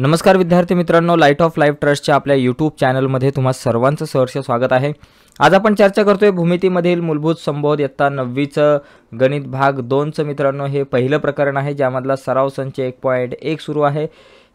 नमस्कार विद्यार्थी मित्रांनो लाईट ऑफ लाईफ ट्रस्टच्या आपल्या यूट्यूब चॅनलमध्ये तुम्हा सर्वांचं सहर्ष स्वागत आहे आज आपण चर्चा करतोय भूमितीमधील मूलभूत संबोध इयत्ता नववीचं गणित भाग दोनचं मित्रांनो हे पहिलं प्रकरण आहे ज्यामधला सराव संच एक पॉईंट एक सुरू आहे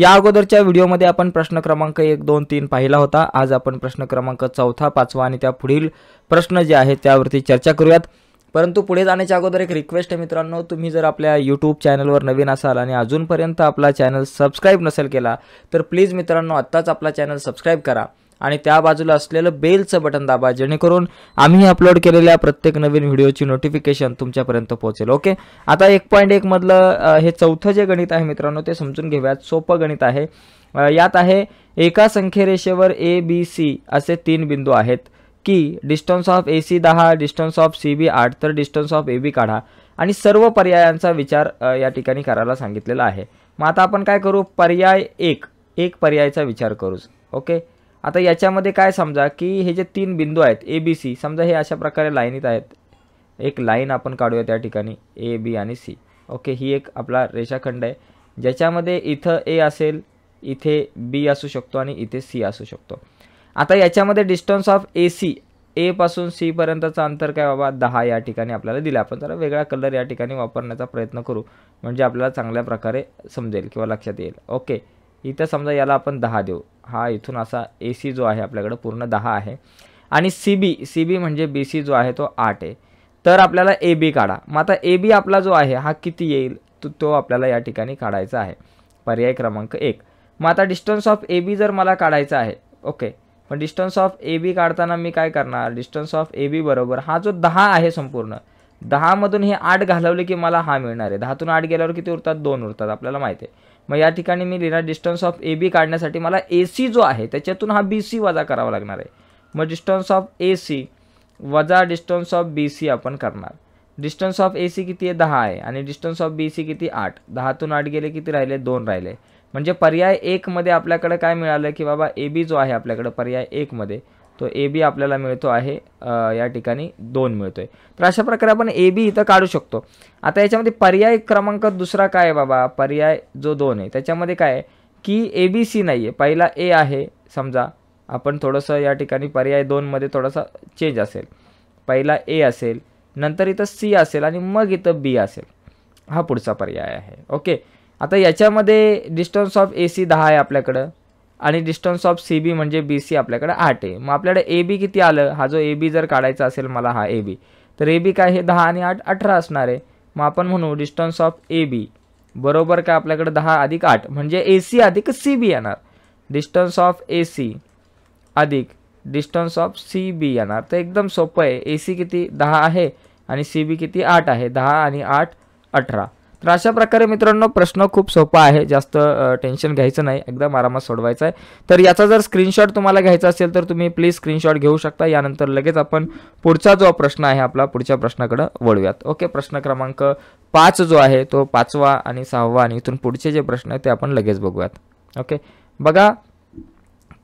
या अगोदरच्या व्हिडिओमध्ये आपण प्रश्न क्रमांक एक दोन तीन पाहिला होता आज आपण प्रश्न क्रमांक चौथा पाचवा आणि त्या पुढील प्रश्न जे आहेत त्यावरती चर्चा करूयात परंतु पुढे जाण्याच्या अगोदर एक रिक्वेस्ट आहे मित्रांनो तुम्ही जर आपल्या यूट्यूब चॅनलवर नवीन असाल आणि अजूनपर्यंत आपला चॅनल सबस्क्राईब नसेल केला तर प्लीज मित्रांनो आत्ताच आपला चॅनल सबस्क्राईब करा आणि त्या बाजूला असलेलं बेलचं बटन दाबा जेणेकरून आम्ही अपलोड केलेल्या प्रत्येक नवीन व्हिडिओची नोटिफिकेशन तुमच्यापर्यंत पोहोचेल ओके आता एक पॉईंट मधलं हे चौथं जे गणित आहे मित्रांनो ते समजून घेऊयात सोपं गणित आहे यात आहे एका संख्येरेषेवर ए बी सी असे तीन बिंदू आहेत की डिस्टन्स ऑफ ए सी दहा डिस्टन्स ऑफ सी बी आठ तर डिस्टन्स ऑफ ए बी काढा आणि सर्व पर्यायांचा विचार या ठिकाणी करायला सांगितलेला आहे मग आता आपण काय करू पर्याय एक एक पर्यायाचा विचार करूच ओके आता याच्यामध्ये काय समजा की हे जे तीन बिंदू आहेत ए बी सी समजा हे अशा प्रकारे लाईनीत आहेत एक लाईन आपण काढूया त्या ठिकाणी ए बी आणि सी ओके ही एक आपला रेषाखंड आहे ज्याच्यामध्ये इथं ए असेल इथे बी असू शकतो आणि इथे सी असू शकतो आता याच्यामध्ये डिस्टन्स ऑफ ए सी एपासून सीपर्यंतचं अंतर काय बाबा दहा या ठिकाणी आपल्याला दिलं आपण जरा वेगळा कलर या ठिकाणी वापरण्याचा प्रयत्न करू म्हणजे आपल्याला चांगल्या प्रकारे समजेल किंवा लक्षात येईल ओके इथं समजा याला आपण दहा देऊ हा इथून असा ए सी जो आहे आपल्याकडं पूर्ण दहा आहे आणि सी बी सी बी म्हणजे बी सी जो आहे तो आठ आहे तर आपल्याला ए बी काढा मग आता ए बी आपला जो आहे हा किती येईल तो तो आपल्याला या ठिकाणी काढायचा आहे पर्याय क्रमांक एक मग आता डिस्टन्स ऑफ ए बी जर मला काढायचा आहे ओके पण डिस्टन्स ऑफ ए बी काढताना मी काय करणार डिस्टन्स ऑफ ए बी बरोबर हा जो दहा आहे संपूर्ण दहामधून हे आठ घालवले की मला हा मिळणार आहे दहातून आठ गेल्यावर किती उरतात दोन उरतात आपल्याला माहिती आहे मग या ठिकाणी मी लिहिणार डिस्टन्स ऑफ ए बी काढण्यासाठी मला ए सी जो आहे त्याच्यातून हा बी सी वजा करावा लागणार आहे मग डिस्टन्स ऑफ ए सी वजा डिस्टन्स ऑफ बी सी आपण करणार डिस्टन्स ऑफ ए सी किती आहे दहा आहे आणि डिस्टन्स ऑफ बी सी किती आठ दहातून आठ गेले किती राहिले दोन राहिले म्हणजे पर्याय एकमध्ये आपल्याकडे काय मिळालं की बाबा ए बी जो आहे आपल्याकडं पर्याय एकमध्ये तो ए बी आपल्याला मिळतो आहे या ठिकाणी दोन मिळतो आहे तर अशा प्रकारे आपण ए बी इथं काढू शकतो आता याच्यामध्ये पर्याय क्रमांक दुसरा काय आहे बाबा पर्याय जो दोन आहे त्याच्यामध्ये काय आहे की ए बी सी नाही आहे पहिला ए आहे समजा आपण थोडंसं या ठिकाणी पर्याय दोनमध्ये थोडासा चेंज असेल पहिला ए असेल नंतर इथं सी असेल आणि मग इथं बी असेल हा पुढचा पर्याय आहे ओके आता याच्यामध्ये डिस्टन्स ऑफ ए सी दहा आहे आपल्याकडं आणि डिस्टन्स ऑफ सी बी म्हणजे बी सी आपल्याकडं आठ आहे मग आपल्याकडे ए बी किती आलं हा जो ए बी जर काढायचा असेल मला हा ए बी तर ए बी काय हे दहा आणि आठ अठरा असणार आहे मग आपण म्हणू डिस्टन्स ऑफ ए बी बरोबर काय आपल्याकडं दहा अधिक आठ म्हणजे ए सी अधिक सी बी येणार डिस्टन्स ऑफ ए सी अधिक डिस्टन्स ऑफ सी बी येणार तर एकदम सोपं आहे ए सी किती दहा आहे आणि सी बी किती आठ आहे दहा आणि आठ अठरा तर अशा प्रकारे मित्रांनो प्रश्न खूप सोपा आहे जास्त टेन्शन घ्यायचं नाही एकदम आरामात सोडवायचा आहे तर याचा जर स्क्रीनशॉट तुम्हाला घ्यायचा असेल तर तुम्ही प्लीज स्क्रीनशॉट घेऊ शकता यानंतर लगेच आपण पुढचा जो प्रश्न आहे आपला पुढच्या प्रश्नाकडे वळूयात ओके प्रश्न क्रमांक पाच जो आहे तो पाचवा आणि सहावा आणि इथून पुढचे जे प्रश्न आहेत ते आपण लगेच बघूयात ओके बघा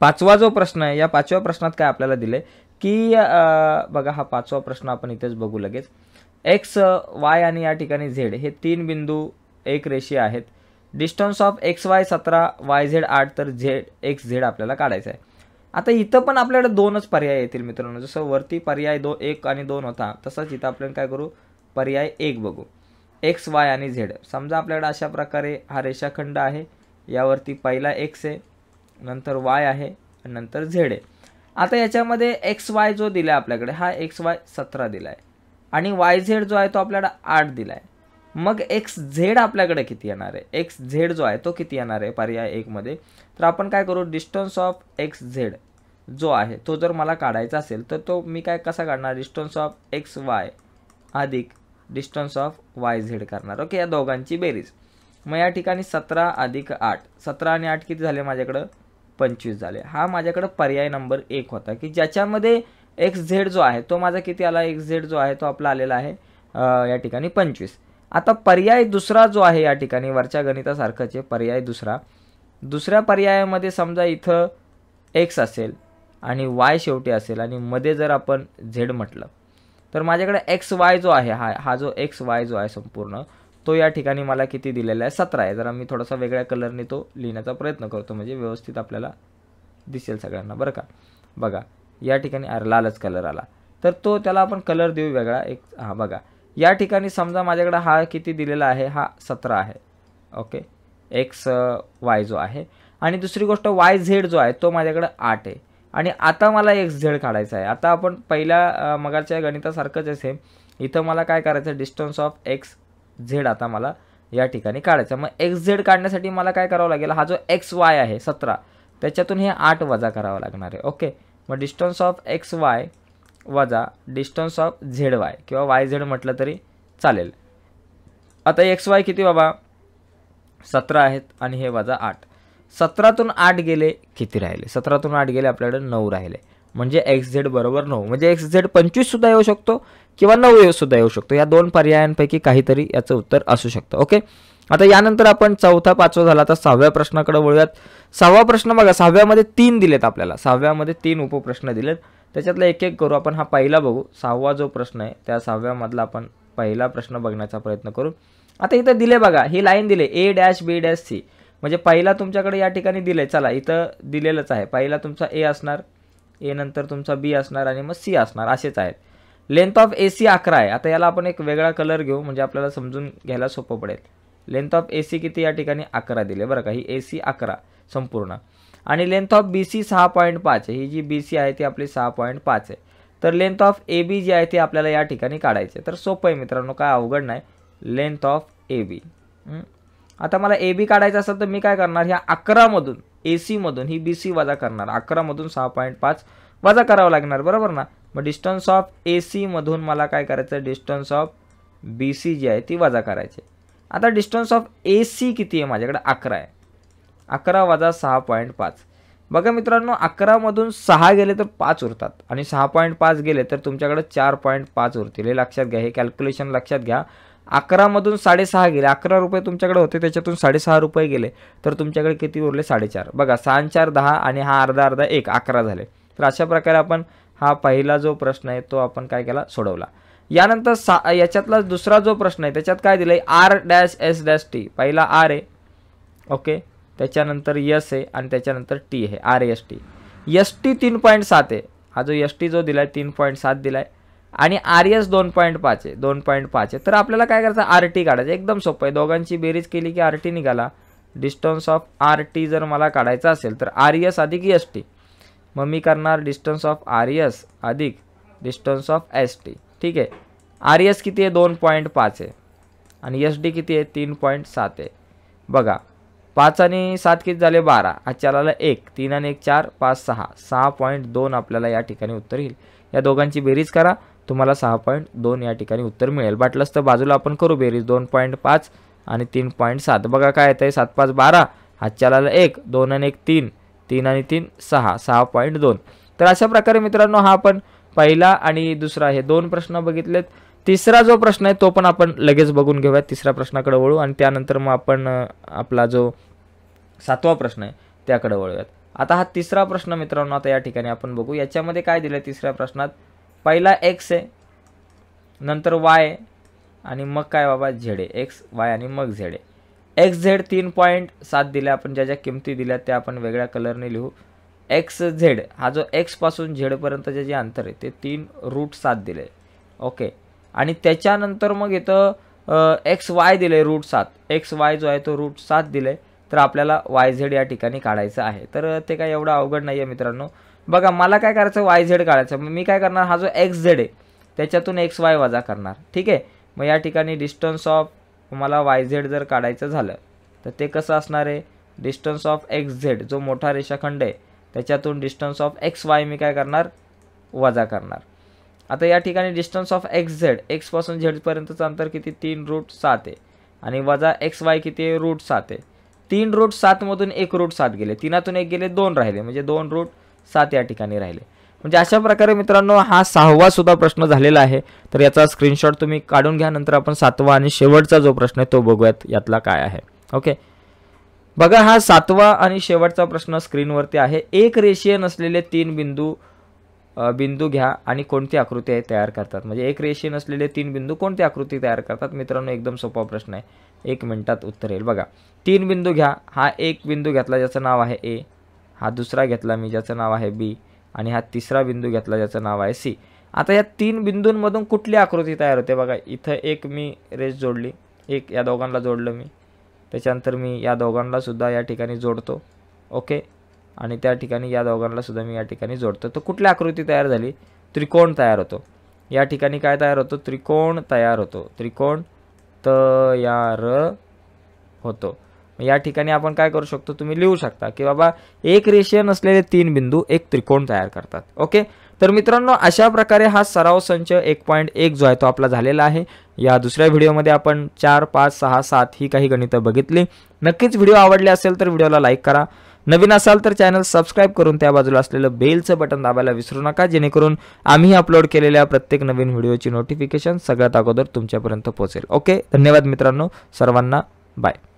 पाचवा जो प्रश्न आहे या पाचव्या प्रश्नात काय आपल्याला दिले की बघा हा पाचवा प्रश्न आपण इथेच बघू लगेच एक्स वाय आणि या ठिकाणी झेड हे तीन बिंदू एक रेषे आहेत डिस्टन्स ऑफ एक्स वाय सतरा वाय झेड आठ तर झेड एक्स झेड आपल्याला काढायचं आहे आता इथं पण आपल्याकडे दोनच पर्याय येतील मित्रांनो जसं वरती पर्याय दो एक आणि दोन होता तसंच इथं आपण काय करू पर्याय एक बघू एक्स वाय आणि झेड समजा आपल्याकडे अशा प्रकारे हा रेषाखंड आहे यावरती पहिला एक्स आहे नंतर वाय आहे नंतर झेड आहे आता याच्यामध्ये एक्स वाय जो दिला आहे आपल्याकडे हा एक्स वाय सतरा दिला आहे आणि वाय झेड जो आहे तो आपल्याला आठ दिला आहे मग एक्स झेड आपल्याकडे किती येणार आहे एक्स झेड जो आहे तो किती येणार आहे पर्याय एकमध्ये तर आपण काय करू डिस्टन्स ऑफ एक्स झेड जो आहे तो जर मला काढायचा असेल तर तो मी काय कसा काढणार डिस्टन्स ऑफ एक्स वाय अधिक डिस्टन्स ऑफ वाय झेड करणार ओके या दोघांची बेरीज मग या ठिकाणी सतरा अधिक आठ सतरा आणि आठ किती झाले माझ्याकडं पंचवीस झाले हा माझ्याकडं पर्याय नंबर एक होता की ज्याच्यामध्ये एक्स झेड जो आहे तो माझा किती आला एक्स झेड जो आहे तो आपला आलेला आहे या ठिकाणी पंचवीस आता पर्याय दुसरा जो आहे या ठिकाणी वरच्या गणितासारखाचे पर्याय दुसरा दुसऱ्या पर्यायामध्ये समजा इथं एक्स असेल आणि वाय शेवटी असेल आणि मध्ये जर आपण झेड म्हटलं तर माझ्याकडे एक्स वाय जो आहे हा हा जो एक्स वाय जो आहे संपूर्ण तो या ठिकाणी मला किती दिलेला आहे सतरा आहे जरा मी थोडासा वेगळ्या कलरने तो लिहिण्याचा प्रयत्न करतो म्हणजे व्यवस्थित आपल्याला दिसेल सगळ्यांना बरं का बघा या ठिकाणी अरे लालच कलर आला तर तो त्याला आपण कलर देऊ वेगळा एक हा बघा या ठिकाणी समजा माझ्याकडे हा किती दिलेला आहे हा सतरा आहे ओके एक्स वाय जो आहे आणि दुसरी गोष्ट वाय झेड जो आहे तो माझ्याकडे आठ आहे आणि आता मला एक्स झेड काढायचा आहे आता आपण पहिल्या मगाच्या गणितासारखंच असेल इथं मला काय करायचं डिस्टन्स ऑफ एक्स झेड आता मला या ठिकाणी काढायचं मग एक्स झेड काढण्यासाठी मला काय करावं लागेल हा जो एक्स वाय आहे सतरा त्याच्यातून हे आठ वजा करावा लागणार आहे ओके मग डिस्टन्स ऑफ एक्स वाय वजा डिस्टन्स ऑफ झेड वाय किंवा वाय झेड म्हटलं तरी चालेल आता एक्स वाय किती बाबा सतरा आहेत आणि हे वजा आठ सतरातून आठ गेले किती राहिले सतरातून आठ गेले आपल्याकडे नऊ राहिले म्हणजे एक्स झेड बरोबर नऊ म्हणजे एक्स झेड पंचवीससुद्धा येऊ शकतो किंवा नऊ सुद्धा येऊ शकतो या दोन पर्यायांपैकी काहीतरी याचं उत्तर असू शकतं ओके आता यानंतर आपण चौथा पाचवा झाला तर सहाव्या प्रश्नाकडे वळूयात सहावा प्रश्न बघा सहाव्यामध्ये तीन दिलेत आपल्याला सहाव्यामध्ये तीन उपप्रश्न दिलेत त्याच्यातला एक एक करू आपण हा पहिला बघू सहावा जो प्रश्न आहे त्या सहाव्यामधला आपण पहिला प्रश्न बघण्याचा प्रयत्न करू आता इथं दिले बघा ही लाईन दिले A dash B dash C म्हणजे पहिला तुमच्याकडे या ठिकाणी दिले चला इथं दिलेलंच आहे पहिला तुमचा ए असणार ए नंतर तुमचा बी असणार आणि मग सी असणार असेच आहेत लेंथ ऑफ ए सी अकरा आहे आता याला आपण एक वेगळा कलर घेऊ म्हणजे आपल्याला समजून घ्यायला सोपं पडेल लेंथ ऑफ ए सी किती या ठिकाणी अकरा दिले बरं का ही ए सी अकरा संपूर्ण आणि लेंथ ऑफ बी सी सहा पॉईंट पाच आहे ही जी बी सी आहे ती आपली सहा पॉईंट पाच आहे तर लेंथ ऑफ ए बी जी आहे ती आपल्याला या ठिकाणी काढायचे तर सोपं आहे मित्रांनो काय अवघड नाही लेंथ ऑफ ए बी आता मला ए बी काढायचं असेल तर मी काय करणार ह्या अकरामधून ए सीमधून ही बी सी वजा करणार अकरामधून सहा पॉईंट पाच वजा करावं लागणार बरोबर ना मग डिस्टन्स ऑफ ए मधून मला काय करायचं डिस्टन्स ऑफ बी सी जी आहे ती वजा करायची आता डिस्टन्स ऑफ ए सी किती आहे माझ्याकडे अकरा आहे अकरा वाजा सहा पॉईंट पाच बघा मित्रांनो अकरामधून सहा गेले तर पाच उरतात आणि सहा पॉईंट पाच गेले तर तुमच्याकडे चार पॉईंट पाच उरतील हे लक्षात घ्या हे कॅल्क्युलेशन लक्षात घ्या अकरामधून साडेसहा गेले अकरा रुपये तुमच्याकडे होते त्याच्यातून साडेसहा रुपये गेले तर तुमच्याकडे किती उरले साडेचार बघा सहा चार दहा आणि हा अर्धा अर्धा एक अकरा झाले तर अशा प्रकारे आपण हा पहिला जो प्रश्न आहे तो आपण काय केला सोडवला यानंतर सा याच्यातला दुसरा जो प्रश्न आहे त्याच्यात काय दिलं आहे R dash S dash T पहिला आर ए ओके त्याच्यानंतर यस आहे आणि त्याच्यानंतर टी आहे R S T S T तीन पॉईंट सात आहे हा जो एस टी जो दिला आहे तीन पॉईंट सात दिला आहे आणि आर एस दोन पॉईंट पाच आहे दोन पॉईंट पाच आहे तर आपल्याला काय करायचं आर टी काढायचं एकदम सोपं आहे दोघांची बेरीज केली की आर टी निघाला डिस्टन्स ऑफ आर टी जर मला काढायचा असेल तर आर एस अधिक एस टी मग मी करणार डिस्टन्स ऑफ आर एस अधिक डिस्टन्स ऑफ एस टी ठीक आहे आर एस e किती आहे दोन पॉईंट पाच आहे आणि एस डी किती आहे तीन पॉईंट सात आहे बघा पाच आणि सात किती झाले बारा हा एक तीन आणि एक चार पाच सहा सहा पॉईंट दोन आपल्याला या ठिकाणी उत्तर येईल या दोघांची बेरीज करा तुम्हाला सहा पॉईंट दोन या ठिकाणी उत्तर मिळेल वाटलंच तर बाजूला आपण करू बेरीज दोन पॉईंट पाच आणि तीन पॉईंट सात बघा काय येतं आहे सात पाच बारा हातच्याला एक दोन आणि एक तीन तीन आणि तीन सहा सहा पॉईंट दोन तर अशा प्रकारे मित्रांनो हा आपण पहिला आणि दुसरा हे दोन प्रश्न बघितलेत तिसरा जो प्रश्न आहे तो पण आपण लगेच बघून घेऊया तिसऱ्या प्रश्नाकडे वळू आणि त्यानंतर मग आपण आपला जो सातवा प्रश्न आहे त्याकडे वळूयात आता हा तिसरा प्रश्न मित्रांनो आता या ठिकाणी आपण बघू याच्यामध्ये काय दिलं तिसऱ्या प्रश्नात पहिला एक्स आहे नंतर वाय आणि मग काय बाबा झेडे एक्स वाय आणि मग झेडे एक्स झेड तीन पॉईंट सात दिल्या आपण ज्या ज्या किमती दिल्या त्या आपण वेगळ्या कलरने लिहू एक्स झेड हा जो एक्सपासून झेडपर्यंतचे जे अंतर आहे ते तीन रूट सात दिले ओके आणि त्याच्यानंतर मग इथं एक्स वाय दिले रूट सात एक्स वाय जो आहे तो रूट सात दिले तर आपल्याला वाय झेड या ठिकाणी काढायचं आहे तर ते काय एवढं अवघड नाही आहे मित्रांनो बघा मला काय करायचं वाय झेड काढायचं मग मी काय करणार हा जो एक्स झेड आहे त्याच्यातून एक्स वाय वजा करणार ठीक आहे मग या ठिकाणी डिस्टन्स ऑफ मला वाय झेड जर काढायचं झालं तर ते कसं असणार आहे डिस्टन्स ऑफ एक्स झेड जो मोठा रेषाखंड आहे त्याच्यातून डिस्टन्स ऑफ एक्स वाय मी काय करणार वजा करणार आता या ठिकाणी डिस्टन्स ऑफ एक्स झेड एक्सपासून झेडपर्यंतचं अंतर किती तीन रूट सात आहे आणि वजा एक्स वाय किती रूट सात आहे तीन रूट सातमधून एक रूट सात गेले तीनातून एक गेले दोन राहिले म्हणजे दोन रूट सात या ठिकाणी राहिले म्हणजे अशा प्रकारे मित्रांनो हा सहावा सुद्धा प्रश्न झालेला आहे तर याचा स्क्रीनशॉट तुम्ही काढून घ्या नंतर आपण सातवा आणि शेवटचा जो प्रश्न आहे तो बघूयात यातला काय आहे ओके बघा हा सातवा आणि शेवटचा प्रश्न स्क्रीनवरती आहे एक रेषीय नसलेले तीन बिंदू बिंदू घ्या आणि कोणती आकृती आहे तयार करतात म्हणजे एक रेषीय नसलेले तीन बिंदू कोणती आकृती तयार करतात मित्रांनो एकदम सोपा प्रश्न आहे एक मिनिटात उत्तर येईल बघा तीन बिंदू घ्या हा एक बिंदू घेतला ज्याचं नाव आहे ए हा दुसरा घेतला मी ज्याचं नाव आहे बी आणि हा तिसरा बिंदू घेतला ज्याचं नाव आहे सी आता या तीन बिंदूंमधून कुठली आकृती तयार होते बघा इथं एक मी रेस जोडली एक या दोघांना जोडलं मी त्याच्यानंतर मी या दोघांनासुद्धा या ठिकाणी जोडतो ओके आणि त्या ठिकाणी या दोघांनासुद्धा मी या ठिकाणी जोडतो तर कुठली आकृती तयार झाली त्रिकोण तयार होतो या ठिकाणी काय तयार होतो त्रिकोण तयार होतो त्रिकोण तयार होतो या ठिकाणी आपण काय करू शकतो तुम्ही लिहू शकता की बाबा एक रेषीय नसलेले तीन बिंदू एक त्रिकोण तयार करतात ओके तर मित्रांनो अशा प्रकारे हा सराव संच एक पॉईंट एक जो आहे तो आपला झालेला आहे या दुसऱ्या व्हिडिओमध्ये आपण चार पाच सहा सात ही काही गणितं बघितली नक्कीच व्हिडिओ आवडले असेल तर व्हिडिओला लाईक करा नवीन असाल तर चॅनल सबस्क्राईब करून त्या बाजूला असलेलं बेलचं बटन दाबायला विसरू नका जेणेकरून आम्ही अपलोड केलेल्या प्रत्येक नवीन व्हिडिओची नोटिफिकेशन सगळ्यात अगोदर तुमच्यापर्यंत पोहोचेल ओके धन्यवाद मित्रांनो सर्वांना बाय